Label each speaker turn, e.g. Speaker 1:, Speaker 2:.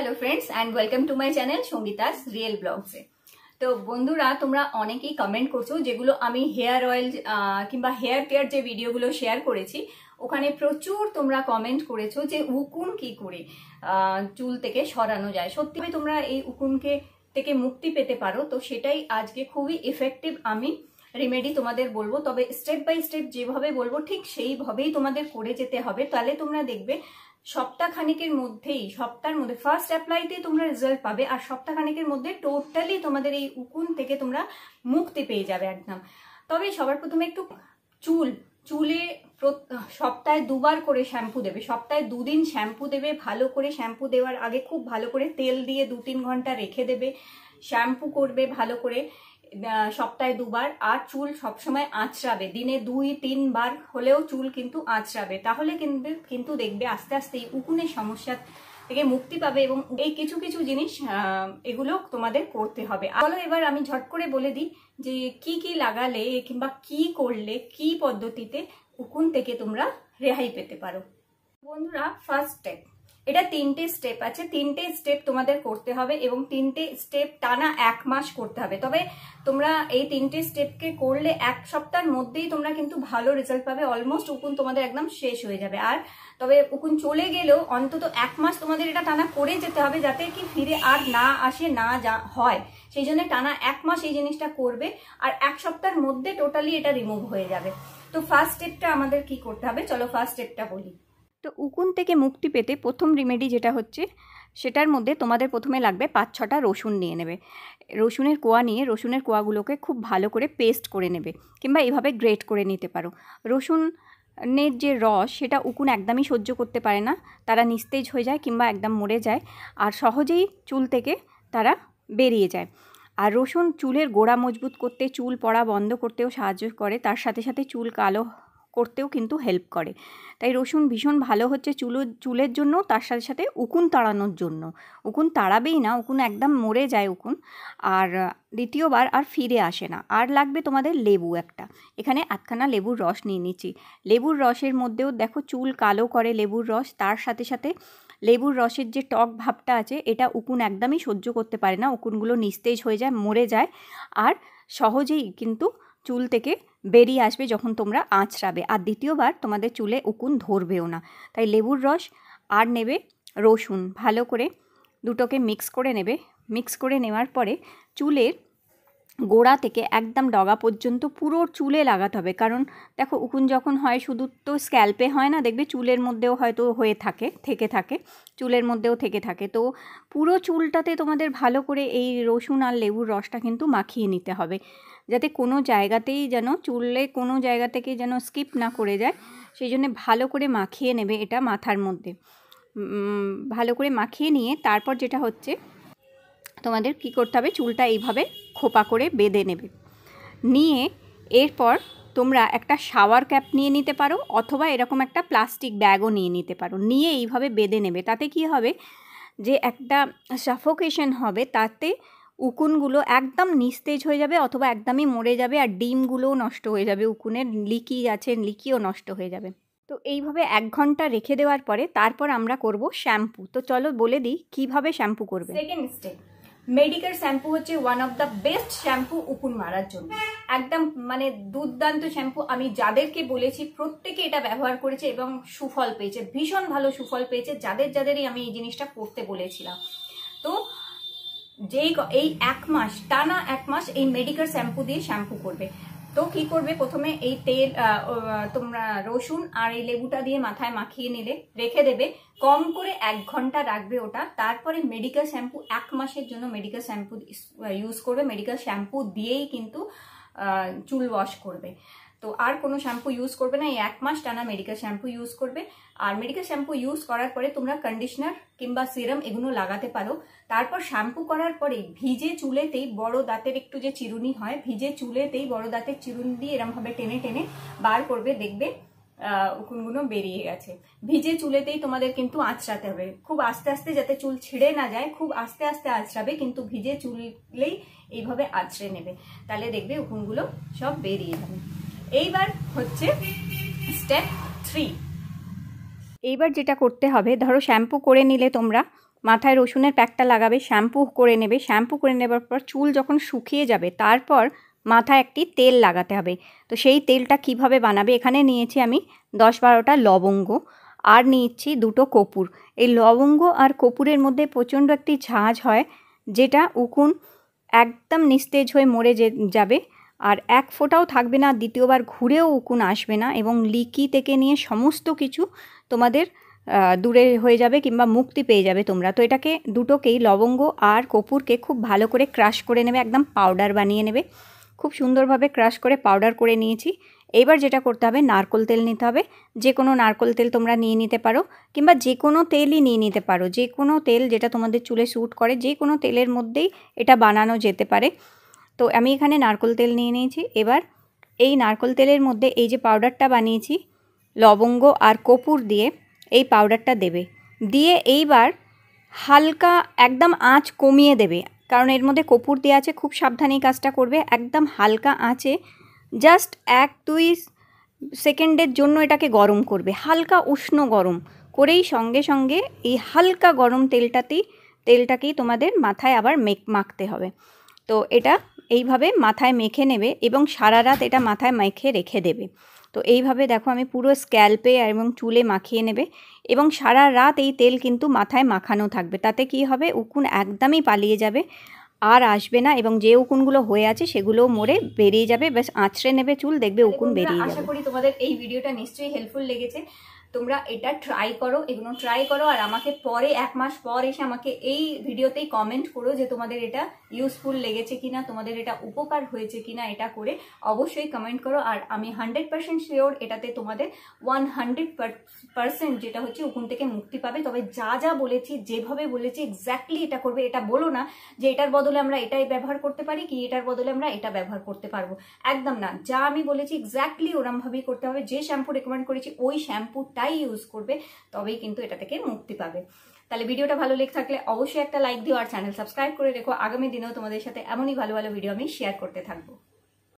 Speaker 1: hello friends and welcome to my channel Sangeeta's real ব্লগসে তো বন্ধুরা তোমরা অনেকেই কমেন্ট করছো যেগুলো আমি হেয়ার অয়েল কিংবা হেয়ার কেয়ার যে ভিডিওগুলো শেয়ার করেছি ওখানে প্রচুর তোমরা কমেন্ট করেছো যে উকুন কি করে চুল থেকে সরানো যায় সত্যি তোমরা এই উকুনকে থেকে মুক্তি পেতে পারো তো সেটাই আজকে খুবই এফেক্টিভ আমি রেমেডি তোমাদের বলবো তবে স্টেপ বাই স্টেপ যেভাবে বলবো ঠিক সেইভাবেই তোমাদের করে যেতে হবে তাহলে তোমরা দেখবে সপ্তাহখানেকের মধ্যেই সপ্তাহের মধ্যে ফার্স্ট অ্যাপ্লাইতে তোমরা রেজাল্ট পাবে আর সপ্তাহখানেকের মধ্যে টোটালি তোমাদের এই উকুন থেকে তোমরা মুক্তি পেয়ে যাবে একদম তবে সবার প্রথমে একটু চুল চুলে সপ্তাহে দুবার করে শ্যাম্পু দেবে সপ্তাহে দুদিন শ্যাম্পু দেবে ভালো করে শ্যাম্পু দেওয়ার আগে খুব ভালো করে তেল দিয়ে দু তিন ঘন্টা রেখে দেবে শ্যাম্পু করবে ভালো করে সপ্তাহে দুবার আর চুল সবসময় আঁচড়াবে দিনে দুই তিনবার হলেও চুল কিন্তু আঁচড়াবে তাহলে কিন্তু কিন্তু দেখবে আস্তে আস্তে এই উকুনের সমস্যা থেকে মুক্তি পাবে এবং এই কিছু কিছু জিনিস এগুলো তোমাদের করতে হবে চলো এবার আমি ঝট করে বলে দিই যে কি কি লাগালে কিংবা কি করলে কি পদ্ধতিতে উকুন থেকে তোমরা রেহাই পেতে পারো বন্ধুরা ফার্স্ট স্টেপ এটা তিনটে স্টেপ আছে তিনটে স্টেপ তোমাদের করতে হবে এবং তিনটে স্টেপ টানা এক মাস করতে হবে তবে তোমরা এই তিনটে স্টেপকে করলে এক সপ্তাহের মধ্যেই তোমরা কিন্তু ভালো রেজাল্ট পাবে অলমোস্ট উকুন তোমাদের একদম শেষ হয়ে যাবে আর তবে উকুন চলে গেলেও অন্তত এক মাস তোমাদের এটা টানা করে যেতে হবে যাতে কি ফিরে আর না আসে না যা হয় সেই জন্য টানা এক মাস এই জিনিসটা করবে আর এক সপ্তাহের মধ্যে টোটালি এটা রিমুভ হয়ে যাবে তো ফার্স্ট স্টেপটা আমাদের কি করতে হবে চলো ফার্স্ট স্টেপটা বলি তো উকুন থেকে মুক্তি পেতে প্রথম রেমেডি যেটা হচ্ছে সেটার মধ্যে তোমাদের প্রথমে লাগবে পাঁচ ছটা রসুন নিয়ে নেবে রসুনের কোয়া নিয়ে রসুনের কোয়াগুলোকে খুব ভালো করে পেস্ট করে নেবে কিংবা এভাবে গ্রেট করে নিতে পারো রসুন নের যে রস সেটা উকুন একদমই সহ্য করতে পারে না তারা নিস্তেজ হয়ে যায় কিংবা একদম মরে যায় আর সহজেই চুল থেকে তারা বেরিয়ে যায় আর রসুন চুলের গোড়া মজবুত করতে চুল পড়া বন্ধ করতেও সাহায্য করে তার সাথে সাথে চুল কালো করতেও কিন্তু হেল্প করে তাই রসুন ভীষণ ভালো হচ্ছে চুলো চুলের জন্য তার সাথে সাথে উকুন তাড়ানোর জন্য উকুন তাড়াবেই না উকুন একদম মরে যায় উকুন আর দ্বিতীয়বার আর ফিরে আসে না আর লাগবে তোমাদের লেবু একটা এখানে আধখানা লেবুর রস নিয়ে নিচ্ছি লেবুর রসের মধ্যেও দেখো চুল কালো করে লেবুর রস তার সাথে সাথে লেবুর রসের যে টক ভাবটা আছে এটা উকুন একদমই সহ্য করতে পারে না উকুনগুলো নিস্তেজ হয়ে যায় মরে যায় আর সহজেই কিন্তু চুল থেকে বেরিয়ে আসবে যখন তোমরা আঁচড়াবে আর দ্বিতীয়বার তোমাদের চুলে উকুন ধরবেও না তাই লেবুর রস আর নেবে রসুন ভালো করে দুটোকে মিক্স করে নেবে মিক্স করে নেওয়ার পরে চুলের গোড়া থেকে একদম ডগা পর্যন্ত পুরো চুলে লাগাতে হবে কারণ দেখো উকুন যখন হয় শুধু তো স্ক্যাল্পে হয় না দেখবে চুলের মধ্যেও হয়তো হয়ে থাকে থেকে থাকে চুলের মধ্যেও থেকে থাকে তো পুরো চুলটাতে তোমাদের ভালো করে এই রসুন আর লেবুর রসটা কিন্তু মাখিয়ে নিতে হবে যাতে কোনো জায়গাতেই যেন চুললে কোনো জায়গা থেকে যেন স্কিপ না করে যায় সেই জন্য ভালো করে মাখিয়ে নেবে এটা মাথার মধ্যে ভালো করে মাখিয়ে নিয়ে তারপর যেটা হচ্ছে তোমাদের কি করতে হবে চুলটা এইভাবে খোপা করে বেঁধে নেবে নিয়ে এরপর তোমরা একটা শাওয়ার ক্যাপ নিয়ে নিতে পারো অথবা এরকম একটা প্লাস্টিক ব্যাগও নিয়ে নিতে পারো নিয়ে এইভাবে বেঁধে নেবে তাতে কি হবে যে একটা সাফোকেশন হবে তাতে উকুনগুলো একদম নিস্তেজ হয়ে যাবে অথবা একদমই মরে যাবে আর ডিমগুলোও নষ্ট হয়ে যাবে উকুনের লিকি আছে লিকিও নষ্ট হয়ে যাবে তো এইভাবে এক ঘন্টা রেখে দেওয়ার পরে তারপর আমরা করব শ্যাম্পু তো চলো বলে দিই কিভাবে শ্যাম্পু করবে সেকেন্ড স্টেপ মেডিকেল শ্যাম্পু হচ্ছে one of the best shampoo উকুন মারার জন্য একদম মানে দুর্দান্ত শ্যাম্পু আমি যাদেরকে বলেছি প্রত্যেকে এটা ব্যবহার করেছে এবং সুফল পেয়েছে ভীষণ ভালো সুফল পেয়েছে যাদের যাদেরই আমি এই জিনিসটা করতে বলেছিলাম তো যেই এই এক মাস টানা এক মাস এই মেডিকেল শ্যাম্পু দিয়ে শ্যাম্পু করবে তো কি করবে প্রথমে এই তেল তোমরা রসুন আর এই লেবুটা দিয়ে মাথায় মাখিয়ে নিলে রেখে দেবে কম করে এক ঘন্টা রাখবে ওটা তারপরে মেডিকেল শ্যাম্পু এক মাসের জন্য মেডিকেল শ্যাম্পু ইউজ করবে মেডিকেল শ্যাম্পু দিয়েই কিন্তু চুল ওয়াশ করবে তো আর কোনো শ্যাম্পু ইউজ করবে না এই এক মাস টানা মেডিকেল শ্যাম্পু ইউজ করবে আর মেডিকেল শ্যাম্পু ইউজ করার পরে তোমরা কন্ডিশনার কিংবা সিরাম এগুলো লাগাতে পারো তারপর শ্যাম্পু করার পরে ভিজে চুলেতেই বড় দাঁতের একটু যে চিরুনি হয় ভিজে চুলেতেই বড় দাঁতের চিরুনি দিয়ে এরমভাবে টেনে টেনে বার করবে দেখবে উকুনগুলো বেরিয়ে গেছে ভিজে চুলেতেই তোমাদের কিন্তু আঁচড়াতে হবে খুব আস্তে আস্তে যাতে চুল ছিঁড়ে না যায় খুব আস্তে আস্তে আঁচড়াবে কিন্তু ভিজে চুলেই এইভাবে আঁচড়ে নেবে তাহলে দেখবে উকুনগুলো সব বেরিয়ে যাবে এইবার হচ্ছে স্টেপ থ্রি এইবার যেটা করতে হবে ধরো শ্যাম্পু করে নিলে তোমরা মাথায় রসুনের প্যাকটা লাগাবে শ্যাম্পু করে নেবে শ্যাম্পু করে নেবার পর চুল যখন শুকিয়ে যাবে তারপর মাথায় একটি তেল লাগাতে হবে তো সেই তেলটা কিভাবে বানাবে এখানে নিয়েছি আমি দশ বারোটা লবঙ্গ আর নিয়েছি দুটো কপুর এই লবঙ্গ আর কপুরের মধ্যে প্রচণ্ড একটি ঝাঁঝ হয় যেটা উকুন একদম নিস্তেজ হয়ে মরে যাবে আর এক ফোঁটাও থাকবে না দ্বিতীয়বার ঘুরেও উকুন আসবে না এবং লিকি থেকে নিয়ে সমস্ত কিছু তোমাদের দূরে হয়ে যাবে কিংবা মুক্তি পেয়ে যাবে তোমরা তো এটাকে দুটোকেই লবঙ্গ আর কপুরকে খুব ভালো করে ক্রাশ করে নেবে একদম পাউডার বানিয়ে নেবে খুব সুন্দরভাবে ক্রাশ করে পাউডার করে নিয়েছি এবার যেটা করতে হবে নারকোল তেল নিতে হবে যে কোনো নারকোল তেল তোমরা নিয়ে নিতে পারো কিংবা যে কোনো তেলই নিয়ে নিতে পারো যে কোনো তেল যেটা তোমাদের চুলে স্যুট করে যে কোনো তেলের মধ্যেই এটা বানানো যেতে পারে তো আমি এখানে নারকোল তেল নিয়ে নিয়েছি এবার এই নারকোল তেলের মধ্যে এই যে পাউডারটা বানিয়েছি লবঙ্গ আর কপুর দিয়ে এই পাউডারটা দেবে দিয়ে এইবার হালকা একদম আঁচ কমিয়ে দেবে কারণ এর মধ্যে কপুর দেওয়া আছে খুব সাবধানে কাজটা করবে একদম হালকা আঁচে জাস্ট এক দুই সেকেন্ডের জন্য এটাকে গরম করবে হালকা উষ্ণ গরম করেই সঙ্গে সঙ্গে এই হালকা গরম তেলটাতেই তেলটাকেই তোমাদের মাথায় আবার মেক মাখতে হবে তো এটা এইভাবে মাথায় মেখে নেবে এবং সারা রাত এটা মাথায় মেখে রেখে দেবে তো এইভাবে দেখো আমি পুরো স্ক্যাল্পে এবং চুলে মাখিয়ে নেবে এবং সারা রাত এই তেল কিন্তু মাথায় মাখানো থাকবে তাতে কি হবে উকুন একদমই পালিয়ে যাবে আর আসবে না এবং যে উকুনগুলো হয়ে আছে সেগুলো মরে বেরিয়ে যাবে বেশ আঁচড়ে নেবে চুল দেখবে উকুন বেরিয়ে যাবে আশা করি তোমাদের এই ভিডিওটা নিশ্চয়ই হেল্পফুল লেগেছে তোমরা এটা ট্রাই করো এগুলো ট্রাই করো আর আমাকে পরে এক মাস পর এসে আমাকে এই ভিডিওতেই কমেন্ট করো যে তোমাদের এটা ইউজফুল লেগেছে কিনা তোমাদের এটা উপকার হয়েছে কিনা এটা করে অবশ্যই কমেন্ট করো আর আমি হান্ড্রেড পার্সেন্ট শিওর এটাতে তোমাদের ওয়ান হান্ড্রেড পার্সেন্ট যেটা হচ্ছে ওখান থেকে মুক্তি পাবে তবে যা যা বলেছি যেভাবে বলেছি এক্স্যাক্টলি এটা করবে এটা বলো না যে এটার বদলে আমরা এটাই ব্যবহার করতে পারি কি এটার বদলে আমরা এটা ব্যবহার করতে পারবো একদম না যা আমি বলেছি এক্স্যাক্টলি ওরমভাবেই করতে হবে যে শ্যাম্পু রেকমেন্ড করেছি ওই শ্যাম্পুটা তাই ইউজ করবে তবেই কিন্তু এটা থেকে মুক্তি পাবে তাহলে ভিডিওটা ভালো লেগে থাকলে অবশ্যই একটা লাইক দিও আর চ্যানেল সাবস্ক্রাইব করে রেখো আগামী দিনেও তোমাদের সাথে এমনই ভালো ভালো ভিডিও আমি শেয়ার করতে থাকবো